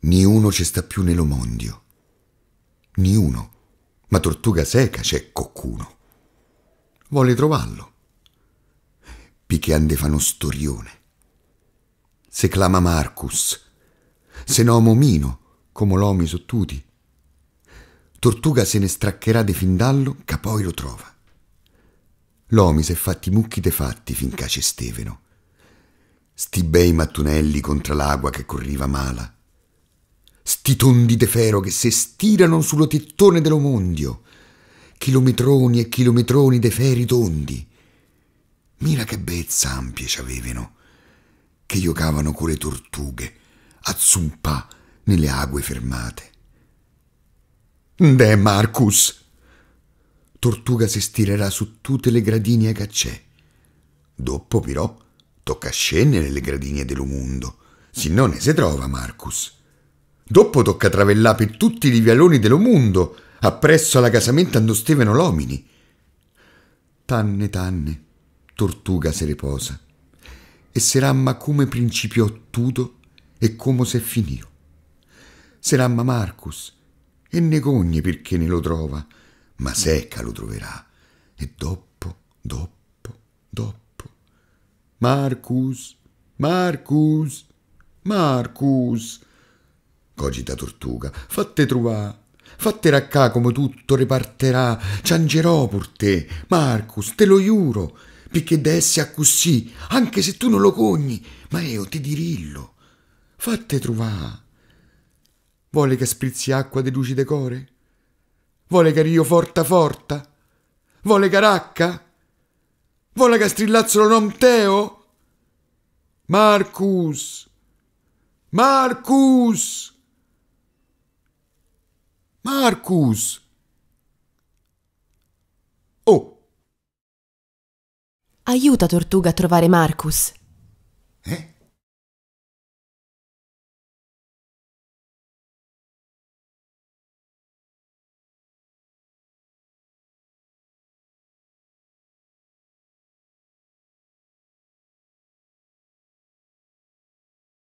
Ni uno ci sta più nello mondio. Ni uno. Ma tortuga seca c'è coccuno. Vuole trovarlo. Picchiande fanno storione. Se clama Marcus. Se no Momino, come l'omi sottuti. Tortuga se ne straccherà de fin dallo, ca poi lo trova. L'omi s'è fatti mucchi de fatti finché c'è steveno. Sti bei mattonelli contra l'acqua che corriva mala sti tondi de fero che se stirano sullo tettone dello mondio, chilometroni e chilometroni de feri tondi. Mira che bezza ampie ci c'avevano, che giocavano con le tortughe a zumpa nelle acque fermate. Deh, Marcus! Tortuga si stirerà su tutte le gradine che c'è. Dopo, però, tocca scendere le gradine dello mondo, se non ne si trova, Marcus. Dopo tocca travellà per tutti i vialoni dello mondo, appresso alla casamenta ando Steveno l'omini. Tanne, tanne, tortuga se riposa, e se seramma come principiò tutto e come se finì. Seramma Marcus, e ne cogne perché ne lo trova, ma secca lo troverà, e dopo, dopo, dopo. Marcus, Marcus, Marcus cogita Tortuga, fatte truvà, fatte raccà come tutto reparterà, ciangerò pur te, Marcus, te lo giuro, perché d'essi accussì, anche se tu non lo cogni, ma io ti dirillo, fatte truvà. Vuole che sprizzi acqua de lucide core? Vuole che rio forta forta? Vuole che racca? Vuole che strillazzolo nomteo? Marcus! Marcus! Marcus! Oh! Aiuta Tortuga a trovare Marcus. Eh?